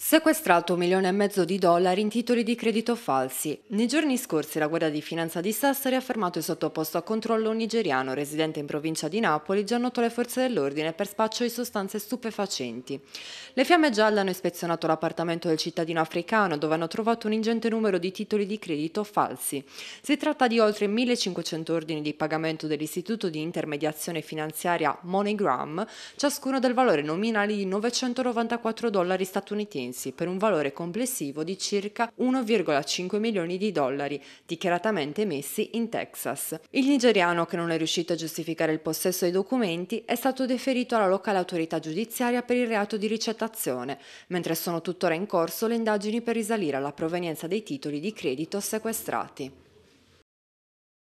Sequestrato un milione e mezzo di dollari in titoli di credito falsi. Nei giorni scorsi la Guardia di Finanza di Sassari ha fermato e sottoposto a controllo un nigeriano residente in provincia di Napoli, già noto alle forze dell'ordine per spaccio di sostanze stupefacenti. Le fiamme gialle hanno ispezionato l'appartamento del cittadino africano, dove hanno trovato un ingente numero di titoli di credito falsi. Si tratta di oltre 1500 ordini di pagamento dell'istituto di intermediazione finanziaria MoneyGram, ciascuno del valore nominale di 994 dollari statunitensi statunitensi per un valore complessivo di circa 1,5 milioni di dollari, dichiaratamente emessi in Texas. Il nigeriano, che non è riuscito a giustificare il possesso dei documenti, è stato deferito alla locale autorità giudiziaria per il reato di ricettazione, mentre sono tuttora in corso le indagini per risalire alla provenienza dei titoli di credito sequestrati.